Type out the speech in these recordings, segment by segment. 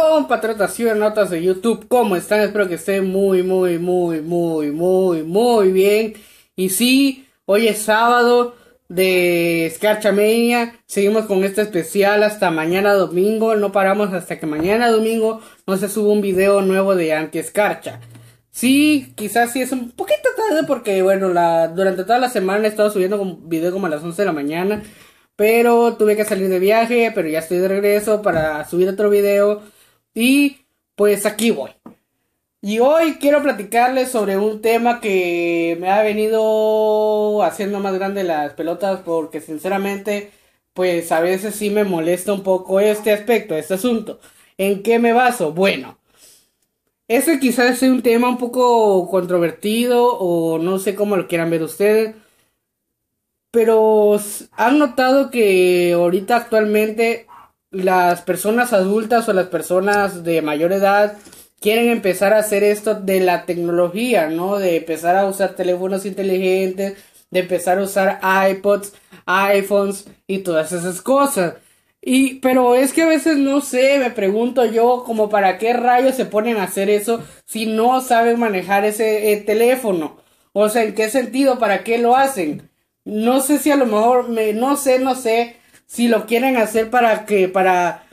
compatriotas cibernotas de YouTube, ¿cómo están? Espero que estén muy, muy, muy, muy, muy, muy bien. Y sí, hoy es sábado de Escarcha Media seguimos con este especial hasta mañana domingo, no paramos hasta que mañana domingo no se suba un video nuevo de Anti-Escarcha. Sí, quizás sí es un poquito tarde porque, bueno, la, durante toda la semana he estado subiendo un video como a las 11 de la mañana. Pero tuve que salir de viaje, pero ya estoy de regreso para subir otro video y pues aquí voy. Y hoy quiero platicarles sobre un tema que me ha venido haciendo más grande las pelotas porque sinceramente pues a veces sí me molesta un poco este aspecto, este asunto. ¿En qué me baso? Bueno, este quizás sea un tema un poco controvertido o no sé cómo lo quieran ver ustedes. Pero han notado que ahorita actualmente las personas adultas o las personas de mayor edad quieren empezar a hacer esto de la tecnología, ¿no? De empezar a usar teléfonos inteligentes, de empezar a usar iPods, iPhones y todas esas cosas. Y, pero es que a veces no sé, me pregunto yo como para qué rayos se ponen a hacer eso si no saben manejar ese eh, teléfono. O sea, ¿en qué sentido? ¿Para qué lo hacen? No sé si a lo mejor, me, no sé, no sé si lo quieren hacer para que, para,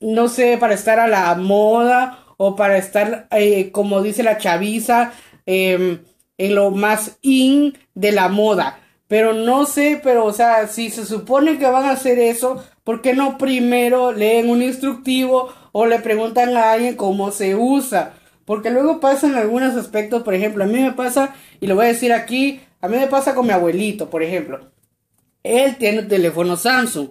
no sé, para estar a la moda o para estar, eh, como dice la chaviza, em, en lo más in de la moda. Pero no sé, pero o sea, si se supone que van a hacer eso, ¿por qué no primero leen un instructivo o le preguntan a alguien cómo se usa? Porque luego pasan algunos aspectos, por ejemplo, a mí me pasa, y lo voy a decir aquí, a mí me pasa con mi abuelito, por ejemplo. Él tiene teléfono Samsung,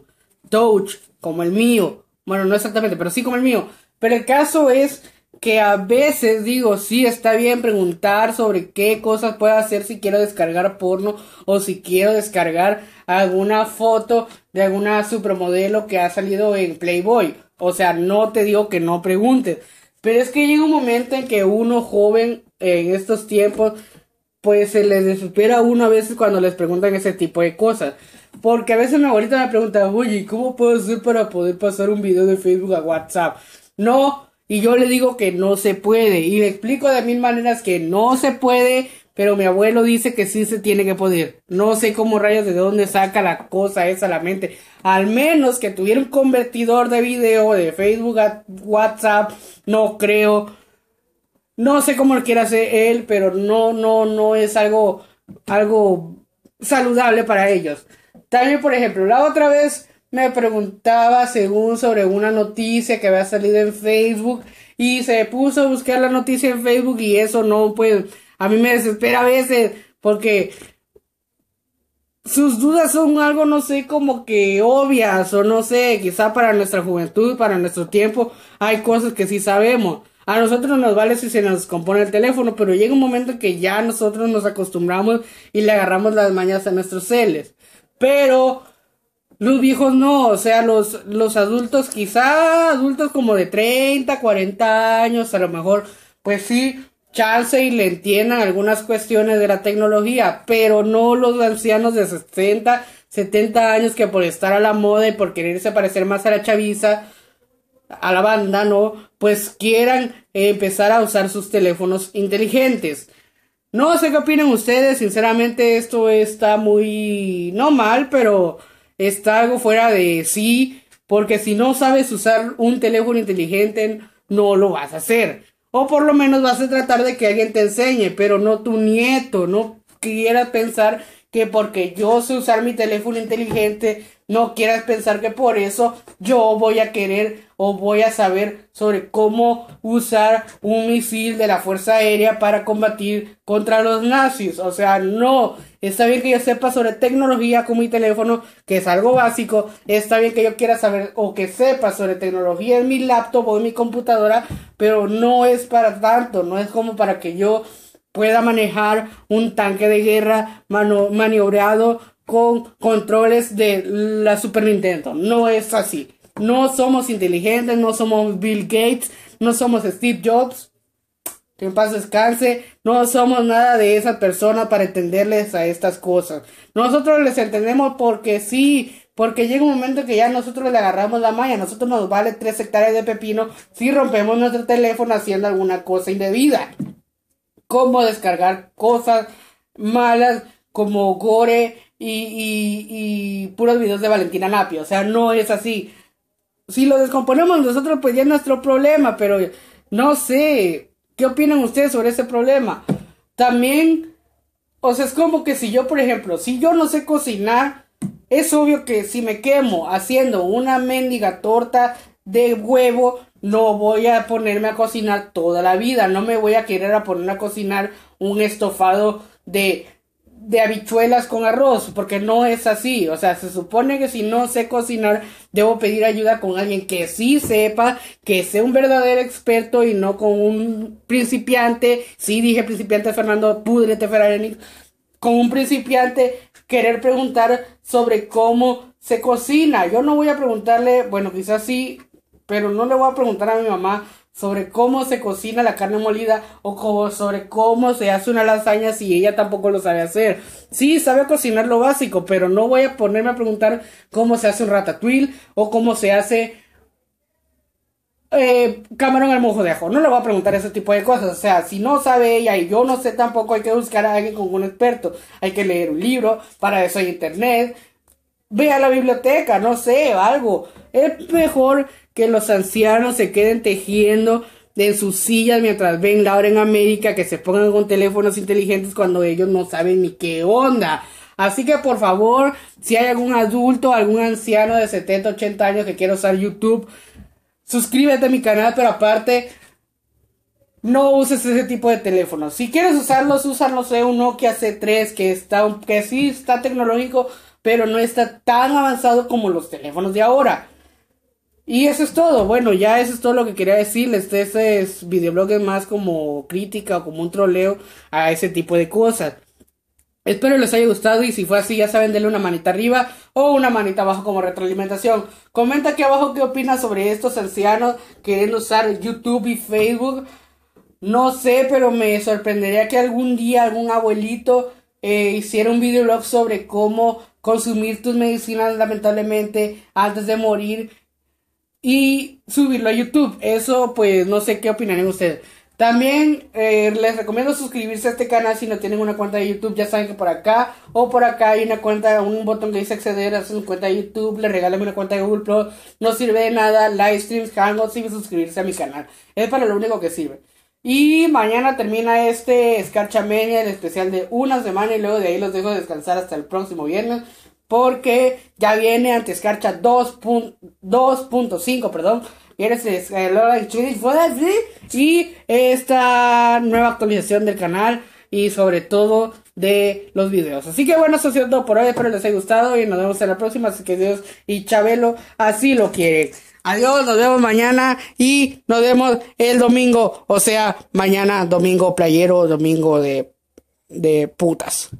Touch, como el mío. Bueno, no exactamente, pero sí como el mío. Pero el caso es que a veces digo, sí, está bien preguntar sobre qué cosas puedo hacer si quiero descargar porno o si quiero descargar alguna foto de alguna supermodelo que ha salido en Playboy. O sea, no te digo que no preguntes. Pero es que llega un momento en que uno joven en estos tiempos pues se les desespera a uno a veces cuando les preguntan ese tipo de cosas. Porque a veces mi abuelita me pregunta, oye, ¿cómo puedo hacer para poder pasar un video de Facebook a WhatsApp? No, y yo le digo que no se puede. Y le explico de mil maneras que no se puede, pero mi abuelo dice que sí se tiene que poder. No sé cómo rayos de dónde saca la cosa esa la mente. Al menos que tuviera un convertidor de video de Facebook a WhatsApp, no creo. No sé cómo lo quiera hacer él, pero no, no, no es algo, algo saludable para ellos. También, por ejemplo, la otra vez me preguntaba según sobre una noticia que había salido en Facebook y se puso a buscar la noticia en Facebook y eso no, pues a mí me desespera a veces porque sus dudas son algo, no sé, como que obvias o no sé, quizá para nuestra juventud, para nuestro tiempo, hay cosas que sí sabemos. A nosotros nos vale si se nos compone el teléfono, pero llega un momento que ya nosotros nos acostumbramos y le agarramos las mañas a nuestros celes. Pero los viejos no, o sea, los, los adultos quizá, adultos como de 30, 40 años, a lo mejor, pues sí, chance y le entiendan algunas cuestiones de la tecnología, pero no los ancianos de 60, 70 años que por estar a la moda y por quererse parecer más a la chaviza, a la banda, ¿no? pues quieran empezar a usar sus teléfonos inteligentes. No sé qué opinan ustedes, sinceramente esto está muy, no mal, pero está algo fuera de sí, porque si no sabes usar un teléfono inteligente, no lo vas a hacer. O por lo menos vas a tratar de que alguien te enseñe, pero no tu nieto, no quieras pensar que porque yo sé usar mi teléfono inteligente, no quieras pensar que por eso yo voy a querer o voy a saber sobre cómo usar un misil de la Fuerza Aérea para combatir contra los nazis. O sea, no. Está bien que yo sepa sobre tecnología con mi teléfono, que es algo básico. Está bien que yo quiera saber o que sepa sobre tecnología en mi laptop o en mi computadora, pero no es para tanto. No es como para que yo pueda manejar un tanque de guerra maniobrado con controles de la Super Nintendo. No es así. No somos inteligentes, no somos Bill Gates, no somos Steve Jobs. Que en paz descanse. No somos nada de esas personas para entenderles a estas cosas. Nosotros les entendemos porque sí, porque llega un momento que ya nosotros le agarramos la malla. Nosotros nos vale tres hectáreas de pepino si rompemos nuestro teléfono haciendo alguna cosa indebida cómo descargar cosas malas como gore y, y, puros videos de Valentina Napio. O sea, no es así. Si lo descomponemos nosotros, pues ya es nuestro problema, pero no sé. ¿Qué opinan ustedes sobre ese problema? También, o sea, es como que si yo, por ejemplo, si yo no sé cocinar, es obvio que si me quemo haciendo una mendiga torta de huevo no voy a ponerme a cocinar toda la vida. No me voy a querer a ponerme a cocinar un estofado de, de habichuelas con arroz, porque no es así. O sea, se supone que si no sé cocinar, debo pedir ayuda con alguien que sí sepa, que sea un verdadero experto y no con un principiante. Sí dije principiante Fernando, pudrete Ferrari. Con un principiante querer preguntar sobre cómo se cocina. Yo no voy a preguntarle, bueno, quizás sí, pero no le voy a preguntar a mi mamá sobre cómo se cocina la carne molida o sobre cómo se hace una lasaña si ella tampoco lo sabe hacer. Sí, sabe cocinar lo básico, pero no voy a ponerme a preguntar cómo se hace un ratatouille o cómo se hace eh, camarón al mojo de ajo. No le voy a preguntar ese tipo de cosas. O sea, si no sabe ella y yo no sé tampoco, hay que buscar a alguien con un experto. Hay que leer un libro, para eso hay internet. Ve a la biblioteca, no sé, algo. Es mejor que los ancianos se queden tejiendo en sus sillas mientras ven la hora en América, que se pongan con teléfonos inteligentes cuando ellos no saben ni qué onda. Así que por favor, si hay algún adulto, algún anciano de 70, 80 años que quiera usar YouTube, suscríbete a mi canal, pero aparte, no uses ese tipo de teléfonos. Si quieres usarlos, usan los sé, un Nokia C3 que, está, que sí está tecnológico, pero no está tan avanzado como los teléfonos de ahora. Y eso es todo. Bueno, ya eso es todo lo que quería decirles. Este, este videoblog es más como crítica o como un troleo a ese tipo de cosas. Espero les haya gustado y si fue así ya saben denle una manita arriba o una manita abajo como retroalimentación. Comenta aquí abajo qué opinas sobre estos ancianos queriendo usar YouTube y Facebook. No sé, pero me sorprendería que algún día algún abuelito eh, hiciera un videoblog sobre cómo consumir tus medicinas lamentablemente antes de morir y subirlo a YouTube. Eso pues no sé qué opinarán ustedes. También eh, les recomiendo suscribirse a este canal si no tienen una cuenta de YouTube. Ya saben que por acá o por acá hay una cuenta, un botón que dice acceder a su cuenta de YouTube. Le regalan una cuenta de Google Pro No sirve de nada. Live streams, Hangouts y suscribirse a mi canal. Es para lo único que sirve. Y mañana termina este Media, el especial de una semana. Y luego de ahí los dejo descansar hasta el próximo viernes porque ya viene escarcha 2.5, perdón. y esta nueva actualización del canal y sobre todo de los videos. Así que bueno, eso ha sido todo por hoy. Espero les haya gustado y nos vemos en la próxima. Así que Dios y Chabelo así lo quiere Adiós, nos vemos mañana y nos vemos el domingo. O sea, mañana domingo playero, domingo de, de putas.